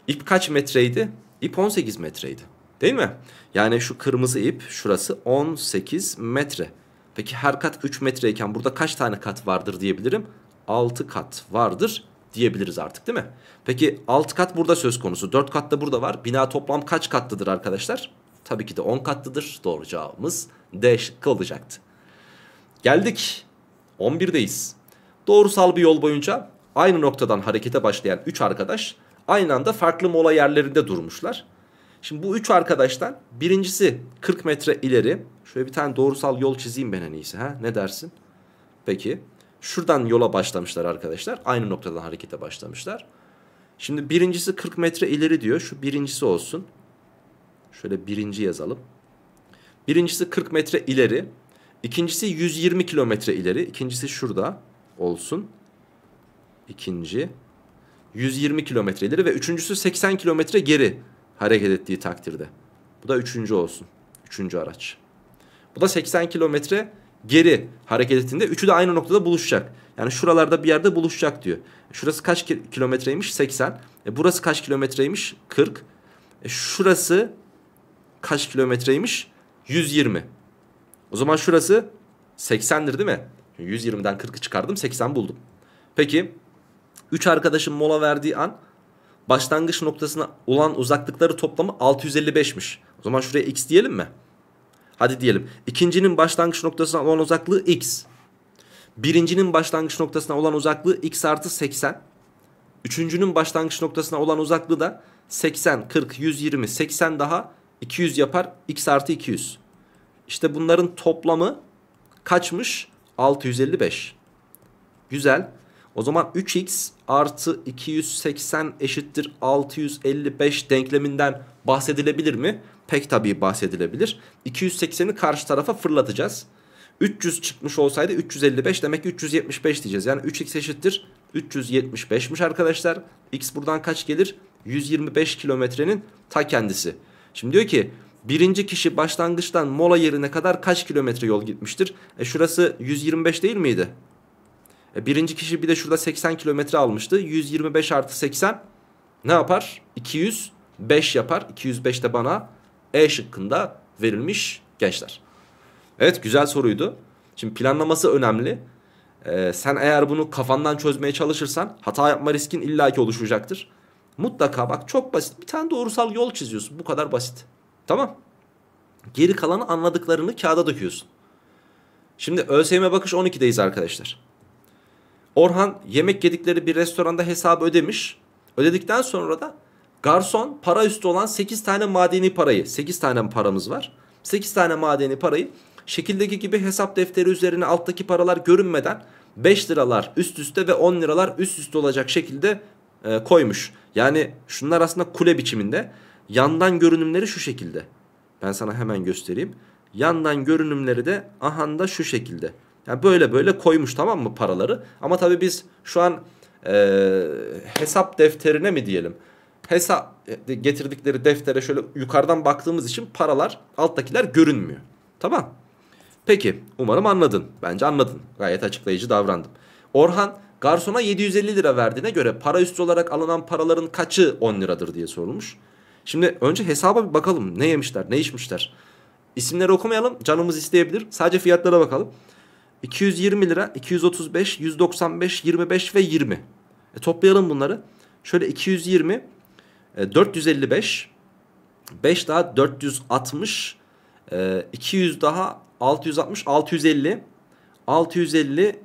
İp kaç metreydi? İp 18 metreydi. Değil mi? Yani şu kırmızı ip şurası 18 metre. Peki her kat 3 metreyken burada kaç tane kat vardır diyebilirim? 6 kat vardır diyebiliriz artık değil mi? Peki 6 kat burada söz konusu. 4 kat da burada var. Bina toplam kaç katlıdır arkadaşlar? Tabii ki de 10 katlıdır. Doğru cevabımız D şıkkı olacaktı. Geldik. 11'deyiz. Doğrusal bir yol boyunca aynı noktadan harekete başlayan 3 arkadaş aynı anda farklı mola yerlerinde durmuşlar. Şimdi bu üç arkadaştan birincisi 40 metre ileri. Şöyle bir tane doğrusal yol çizeyim ben en iyisi. Ha? Ne dersin? Peki. Şuradan yola başlamışlar arkadaşlar. Aynı noktadan harekete başlamışlar. Şimdi birincisi 40 metre ileri diyor. Şu birincisi olsun. Şöyle birinci yazalım. Birincisi 40 metre ileri. İkincisi 120 kilometre ileri. İkincisi şurada olsun. İkinci 120 kilometre ileri ve üçüncüsü 80 kilometre geri hareket ettiği takdirde. Bu da üçüncü olsun. Üçüncü araç. Bu da 80 kilometre geri hareket ettiğinde üçü de aynı noktada buluşacak. Yani şuralarda bir yerde buluşacak diyor. Şurası kaç kilometreymiş? 80. E burası kaç kilometreymiş? 40. E şurası kaç kilometreymiş? 120. O zaman şurası 80'dir değil mi? 120'den 40'ı çıkardım 80 buldum. Peki 3 arkadaşın mola verdiği an başlangıç noktasına olan uzaklıkları toplamı 655'miş. O zaman şuraya x diyelim mi? Hadi diyelim. İkincinin başlangıç noktasına olan uzaklığı x. Birincinin başlangıç noktasına olan uzaklığı x artı 80. Üçüncünün başlangıç noktasına olan uzaklığı da 80, 40, 120, 80 daha 200 yapar. x artı 200. İşte bunların toplamı kaçmış? 655. Güzel. O zaman 3x artı 280 eşittir 655 denkleminden bahsedilebilir mi? Pek tabii bahsedilebilir. 280'i karşı tarafa fırlatacağız. 300 çıkmış olsaydı 355 demek ki 375 diyeceğiz. Yani 3x eşittir 375'miş arkadaşlar. X buradan kaç gelir? 125 kilometrenin ta kendisi. Şimdi diyor ki birinci kişi başlangıçtan mola yerine kadar kaç kilometre yol gitmiştir? E şurası 125 değil miydi? E, birinci kişi bir de şurada 80 kilometre almıştı. 125 artı 80 ne yapar? 205 yapar. 205 de bana E şıkkında verilmiş gençler. Evet güzel soruydu. Şimdi planlaması önemli. Ee, sen eğer bunu kafandan çözmeye çalışırsan hata yapma riskin illaki oluşacaktır. Mutlaka bak çok basit bir tane doğrusal yol çiziyorsun. Bu kadar basit. Tamam. Geri kalanı anladıklarını kağıda döküyorsun. Şimdi ÖSYM bakış 12'deyiz arkadaşlar. Orhan yemek yedikleri bir restoranda hesabı ödemiş. Ödedikten sonra da garson para üstü olan 8 tane madeni parayı 8 tane paramız var. 8 tane madeni parayı şekildeki gibi hesap defteri üzerine alttaki paralar görünmeden 5 liralar üst üste ve 10 liralar üst üste olacak şekilde e, koymuş. Yani şunlar aslında kule biçiminde. Yandan görünümleri şu şekilde. Ben sana hemen göstereyim. Yandan görünümleri de ahanda şu şekilde. Yani böyle böyle koymuş tamam mı paraları. Ama tabii biz şu an e, hesap defterine mi diyelim? Hesap e, getirdikleri deftere şöyle yukarıdan baktığımız için paralar alttakiler görünmüyor. Tamam. Peki umarım anladın. Bence anladın. Gayet açıklayıcı davrandım. Orhan garsona 750 lira verdiğine göre para üstü olarak alınan paraların kaçı 10 liradır diye sorulmuş. Şimdi önce hesaba bir bakalım. Ne yemişler, ne içmişler. İsimleri okumayalım. Canımız isteyebilir. Sadece fiyatlara bakalım. 220 lira, 235, 195, 25 ve 20. E, toplayalım bunları. Şöyle 220, e, 455, 5 daha 460, e, 200 daha 660, 650. 650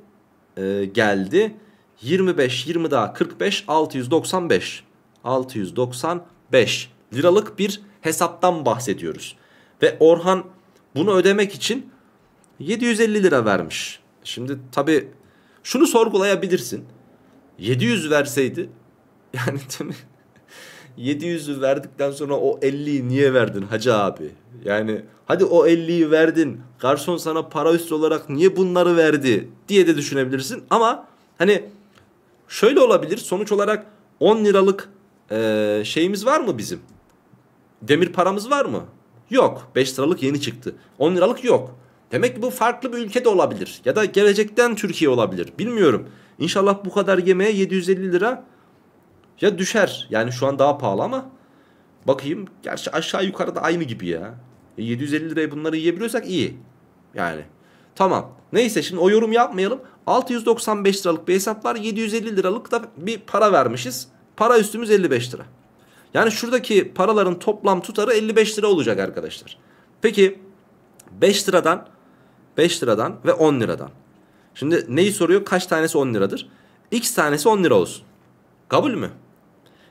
e, geldi. 25, 20 daha 45, 695. 695 liralık bir hesaptan bahsediyoruz. Ve Orhan bunu ödemek için 750 lira vermiş. Şimdi tabi şunu sorgulayabilirsin. 700 verseydi yani değil 700'ü verdikten sonra o 50'yi niye verdin hacı abi? Yani hadi o 50'yi verdin. Garson sana para üstü olarak niye bunları verdi diye de düşünebilirsin. Ama hani şöyle olabilir. Sonuç olarak 10 liralık e, şeyimiz var mı bizim? Demir paramız var mı? Yok. 5 liralık yeni çıktı. 10 liralık yok. Demek ki bu farklı bir ülke de olabilir. Ya da gelecekten Türkiye olabilir. Bilmiyorum. İnşallah bu kadar yemeğe 750 lira ya düşer. Yani şu an daha pahalı ama bakayım. Gerçi aşağı yukarı da aynı gibi ya. E 750 liraya bunları yiyebiliyorsak iyi. Yani tamam. Neyse şimdi o yorum yapmayalım. 695 liralık bir hesap var. 750 liralık da bir para vermişiz. Para üstümüz 55 lira. Yani şuradaki paraların toplam tutarı 55 lira olacak arkadaşlar. Peki 5 liradan 5 liradan ve 10 liradan. Şimdi neyi soruyor? Kaç tanesi 10 liradır? X tanesi 10 lira olsun. Kabul mü?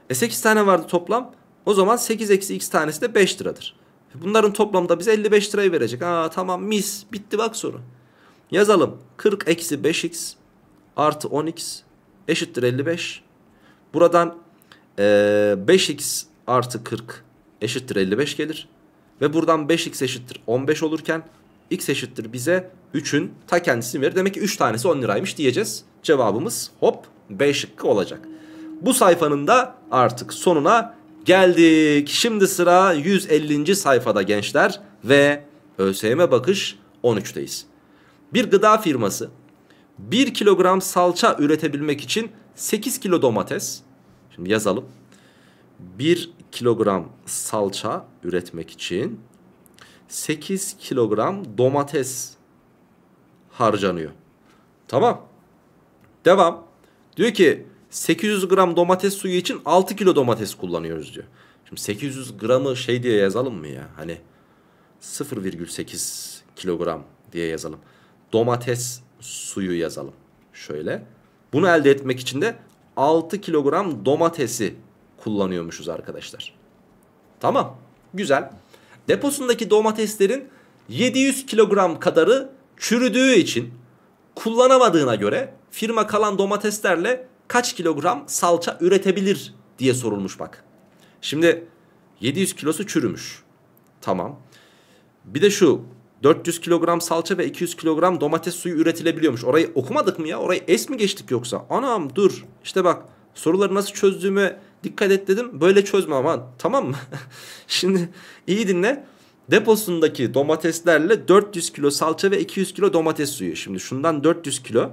E 8 tane vardı toplam. O zaman 8 eksi x tanesi de 5 liradır. E bunların toplamda bize 55 lirayı verecek. Aa tamam mis. Bitti bak soru. Yazalım. 40 eksi 5x artı 10x eşittir 55. Buradan e, 5x artı 40 eşittir 55 gelir. Ve buradan 5x eşittir 15 olurken x eşittir bize 3'ün ta kendisini verir. Demek ki 3 tanesi 10 liraymış diyeceğiz. Cevabımız hop B şıkkı olacak. Bu sayfanın da artık sonuna geldik. Şimdi sıra 150. sayfada gençler ve ÖSYM bakış 13'teyiz. Bir gıda firması 1 kilogram salça üretebilmek için 8 kilo domates. Şimdi yazalım. 1 kilogram salça üretmek için 8 kilogram domates harcanıyor. Tamam. Devam. Diyor ki 800 gram domates suyu için 6 kilo domates kullanıyoruz diyor. Şimdi 800 gramı şey diye yazalım mı ya? Hani 0,8 kilogram diye yazalım. Domates suyu yazalım. Şöyle. Bunu elde etmek için de 6 kilogram domatesi kullanıyormuşuz arkadaşlar. Tamam. Güzel deposundaki domateslerin 700 kilogram kadarı çürüdüğü için kullanamadığına göre firma kalan domateslerle kaç kilogram salça üretebilir diye sorulmuş bak. Şimdi 700 kilosu çürümüş. Tamam. Bir de şu 400 kilogram salça ve 200 kilogram domates suyu üretilebiliyormuş. Orayı okumadık mı ya? Orayı es mi geçtik yoksa? Anam dur. işte bak soruları nasıl çözdüğümü dikkat et dedim böyle çözme aman tamam mı? Şimdi iyi dinle deposundaki domateslerle 400 kilo salça ve 200 kilo domates suyu. Şimdi şundan 400 kilo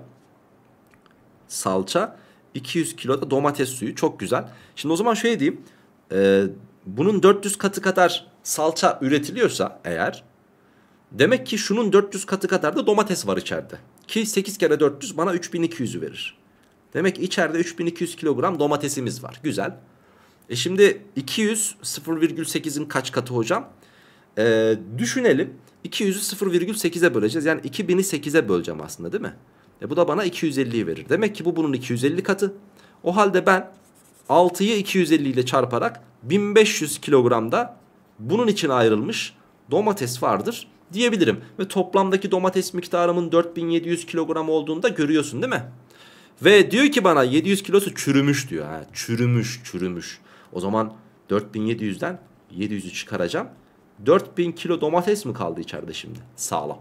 salça 200 kilo da domates suyu çok güzel. Şimdi o zaman şöyle diyeyim e, bunun 400 katı kadar salça üretiliyorsa eğer demek ki şunun 400 katı kadar da domates var içeride. Ki 8 kere 400 bana 3200'ü verir. Demek ki içeride 3200 kilogram domatesimiz var. Güzel. E şimdi 200 0,8'in kaç katı hocam? E, düşünelim. 200'ü 0,8'e böleceğiz. Yani 2000'i 8'e böleceğim aslında değil mi? E bu da bana 250'yi verir. Demek ki bu bunun 250 katı. O halde ben 6'yı 250 ile çarparak 1500 kilogramda bunun için ayrılmış domates vardır diyebilirim. Ve toplamdaki domates miktarımın 4700 kilogram olduğunu da görüyorsun değil mi? Ve diyor ki bana 700 kilosu çürümüş diyor. Ha, çürümüş çürümüş. O zaman 4700'den 700'ü çıkaracağım. 4000 kilo domates mi kaldı içeride şimdi? Sağlam.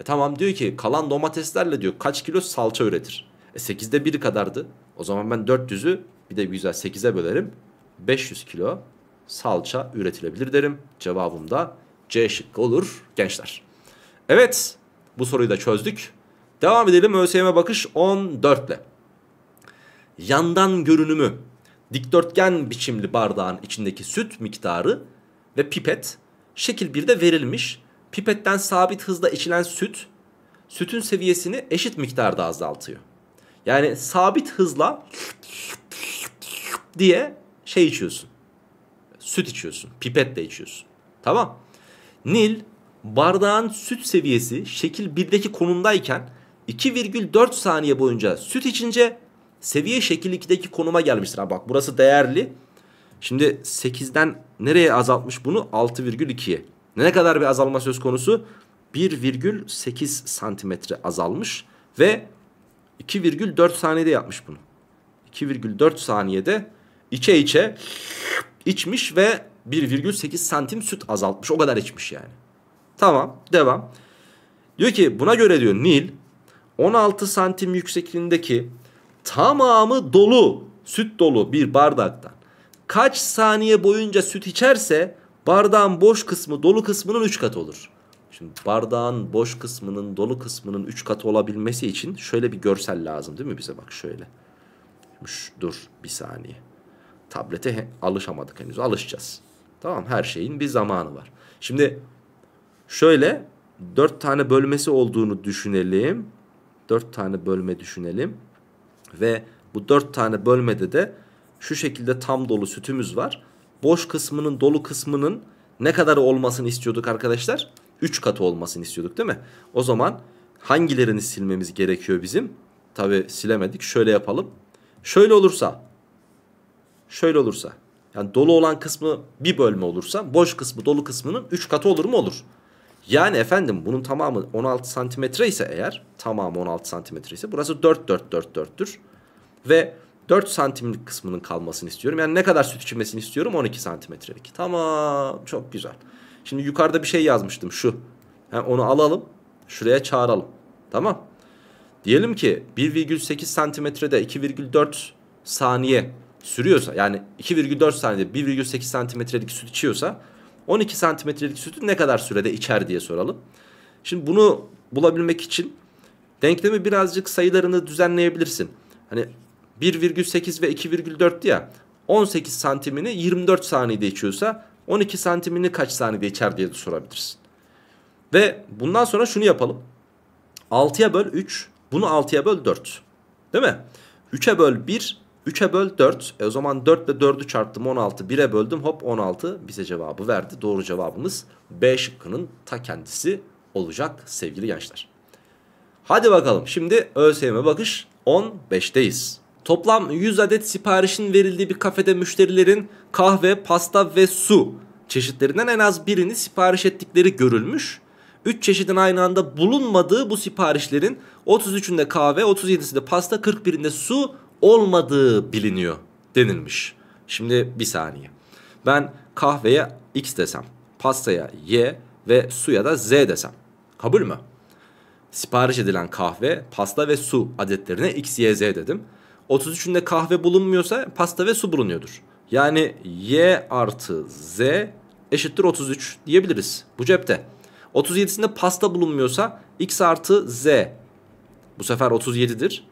E tamam diyor ki kalan domateslerle diyor kaç kilo salça üretir? E 8'de 1'i kadardı. O zaman ben 400'ü bir de güzel 8'e bölerim. 500 kilo salça üretilebilir derim. Cevabım da C şıkkı olur gençler. Evet bu soruyu da çözdük. Devam edelim ÖSYM bakış 14 ile. Yandan görünümü dikdörtgen biçimli bardağın içindeki süt miktarı ve pipet şekil 1'de verilmiş. Pipetten sabit hızla içilen süt sütün seviyesini eşit miktarda azaltıyor. Yani sabit hızla diye şey içiyorsun. Süt içiyorsun. Pipetle içiyorsun. Tamam. Nil bardağın süt seviyesi şekil 1'deki konumdayken 2,4 saniye boyunca süt içince seviye şekil 2'deki konuma gelmiştir. Ha, bak burası değerli. Şimdi 8'den nereye azaltmış bunu? 6,2'ye. Ne kadar bir azalma söz konusu? 1,8 santimetre azalmış ve 2,4 saniyede yapmış bunu. 2,4 saniyede içe içe içmiş ve 1,8 santim süt azaltmış. O kadar içmiş yani. Tamam devam. Diyor ki buna göre diyor Nil 16 santim yüksekliğindeki tamamı dolu süt dolu bir bardaktan kaç saniye boyunca süt içerse bardağın boş kısmı dolu kısmının 3 katı olur. Şimdi bardağın boş kısmının dolu kısmının 3 katı olabilmesi için şöyle bir görsel lazım değil mi bize bak şöyle. dur bir saniye. Tablete alışamadık henüz alışacağız. Tamam her şeyin bir zamanı var. Şimdi şöyle 4 tane bölmesi olduğunu düşünelim. 4 tane bölme düşünelim. Ve bu 4 tane bölmede de şu şekilde tam dolu sütümüz var. Boş kısmının dolu kısmının ne kadar olmasını istiyorduk arkadaşlar? 3 katı olmasını istiyorduk değil mi? O zaman hangilerini silmemiz gerekiyor bizim? Tabi silemedik. Şöyle yapalım. Şöyle olursa. Şöyle olursa. Yani dolu olan kısmı bir bölme olursa boş kısmı dolu kısmının 3 katı olur mu? Olur. Yani efendim bunun tamamı 16 santimetre ise eğer tamamı 16 santimetre ise burası 4 4 4 4'tür. Ve 4 santimlik kısmının kalmasını istiyorum. Yani ne kadar süt içmesini istiyorum? 12 santimetrelik. Tamam çok güzel. Şimdi yukarıda bir şey yazmıştım şu. Yani onu alalım şuraya çağıralım. Tamam. Diyelim ki 1,8 santimetrede 2,4 saniye sürüyorsa yani 2,4 saniyede 1,8 santimetrelik süt içiyorsa 12 santimetrelik sütü ne kadar sürede içer diye soralım. Şimdi bunu bulabilmek için denklemi birazcık sayılarını düzenleyebilirsin. Hani 1,8 ve 2,4 ya 18 santimini 24 saniyede içiyorsa 12 santimini kaç saniyede içer diye de sorabilirsin. Ve bundan sonra şunu yapalım. 6'ya böl 3 bunu 6'ya böl 4 değil mi? 3'e böl 1 3'e böl 4. E o zaman 4 ile 4'ü çarptım 16. 1'e böldüm hop 16 bize cevabı verdi. Doğru cevabımız B şıkkının ta kendisi olacak sevgili gençler. Hadi bakalım şimdi ÖSYM bakış 15'teyiz. Toplam 100 adet siparişin verildiği bir kafede müşterilerin kahve, pasta ve su çeşitlerinden en az birini sipariş ettikleri görülmüş. 3 çeşidin aynı anda bulunmadığı bu siparişlerin 33'ünde kahve, 37'sinde pasta, 41'inde su olmadığı biliniyor denilmiş. Şimdi bir saniye. Ben kahveye X desem, pastaya Y ve suya da Z desem. Kabul mü? Sipariş edilen kahve, pasta ve su adetlerine X, Y, Z dedim. 33'ünde kahve bulunmuyorsa pasta ve su bulunuyordur. Yani Y artı Z eşittir 33 diyebiliriz bu cepte. 37'sinde pasta bulunmuyorsa X artı Z bu sefer 37'dir.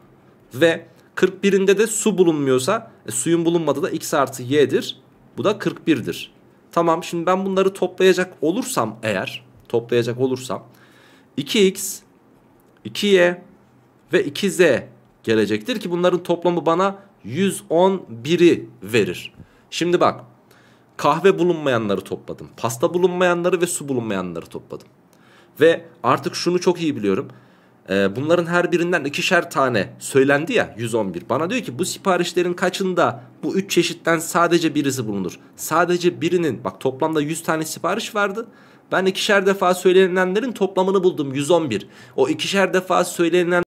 Ve 41'inde de su bulunmuyorsa e, suyun bulunmadığı da x artı y'dir. Bu da 41'dir. Tamam şimdi ben bunları toplayacak olursam eğer toplayacak olursam 2x, 2y ve 2z gelecektir ki bunların toplamı bana 111'i verir. Şimdi bak kahve bulunmayanları topladım. Pasta bulunmayanları ve su bulunmayanları topladım. Ve artık şunu çok iyi biliyorum e, bunların her birinden ikişer tane söylendi ya 111. Bana diyor ki bu siparişlerin kaçında bu 3 çeşitten sadece birisi bulunur. Sadece birinin bak toplamda 100 tane sipariş vardı. Ben ikişer defa söylenenlerin toplamını buldum 111. O ikişer defa söylenen